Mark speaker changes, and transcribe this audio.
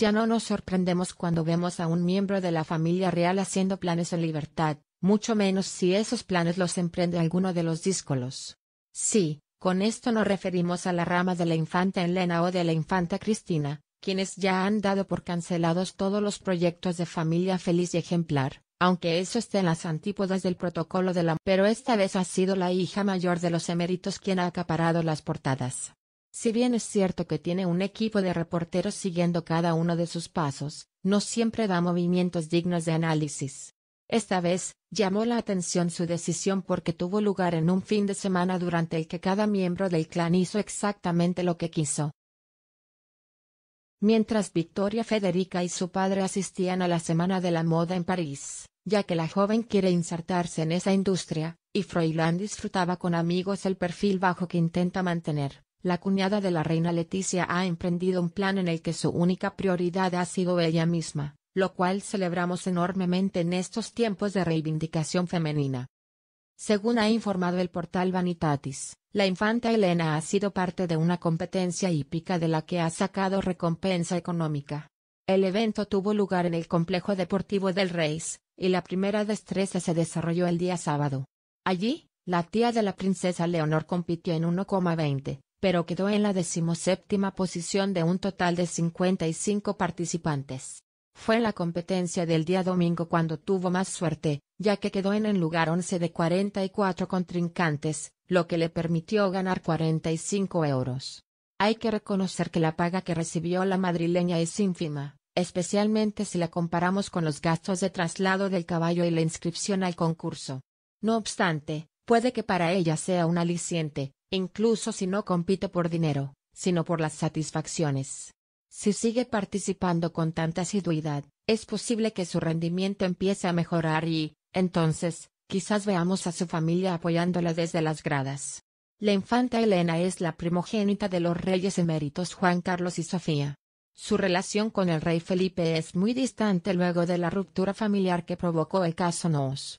Speaker 1: Ya no nos sorprendemos cuando vemos a un miembro de la familia real haciendo planes en libertad, mucho menos si esos planes los emprende alguno de los díscolos. Sí, con esto nos referimos a la rama de la infanta Elena o de la infanta Cristina, quienes ya han dado por cancelados todos los proyectos de familia feliz y ejemplar, aunque eso esté en las antípodas del protocolo de la... Pero esta vez ha sido la hija mayor de los eméritos quien ha acaparado las portadas. Si bien es cierto que tiene un equipo de reporteros siguiendo cada uno de sus pasos, no siempre da movimientos dignos de análisis. Esta vez, llamó la atención su decisión porque tuvo lugar en un fin de semana durante el que cada miembro del clan hizo exactamente lo que quiso. Mientras Victoria Federica y su padre asistían a la Semana de la Moda en París, ya que la joven quiere insertarse en esa industria, y Froilán disfrutaba con amigos el perfil bajo que intenta mantener. La cuñada de la reina Leticia ha emprendido un plan en el que su única prioridad ha sido ella misma, lo cual celebramos enormemente en estos tiempos de reivindicación femenina. Según ha informado el portal Vanitatis, la infanta Elena ha sido parte de una competencia hípica de la que ha sacado recompensa económica. El evento tuvo lugar en el complejo deportivo del Reis, y la primera destreza se desarrolló el día sábado. Allí, la tía de la princesa Leonor compitió en 1,20 pero quedó en la decimoséptima posición de un total de 55 participantes. Fue la competencia del día domingo cuando tuvo más suerte, ya que quedó en el lugar 11 de 44 contrincantes, lo que le permitió ganar 45 euros. Hay que reconocer que la paga que recibió la madrileña es ínfima, especialmente si la comparamos con los gastos de traslado del caballo y la inscripción al concurso. No obstante, Puede que para ella sea un aliciente, incluso si no compite por dinero, sino por las satisfacciones. Si sigue participando con tanta asiduidad, es posible que su rendimiento empiece a mejorar y, entonces, quizás veamos a su familia apoyándola desde las gradas. La infanta Elena es la primogénita de los reyes eméritos Juan Carlos y Sofía. Su relación con el rey Felipe es muy distante luego de la ruptura familiar que provocó el caso Noos.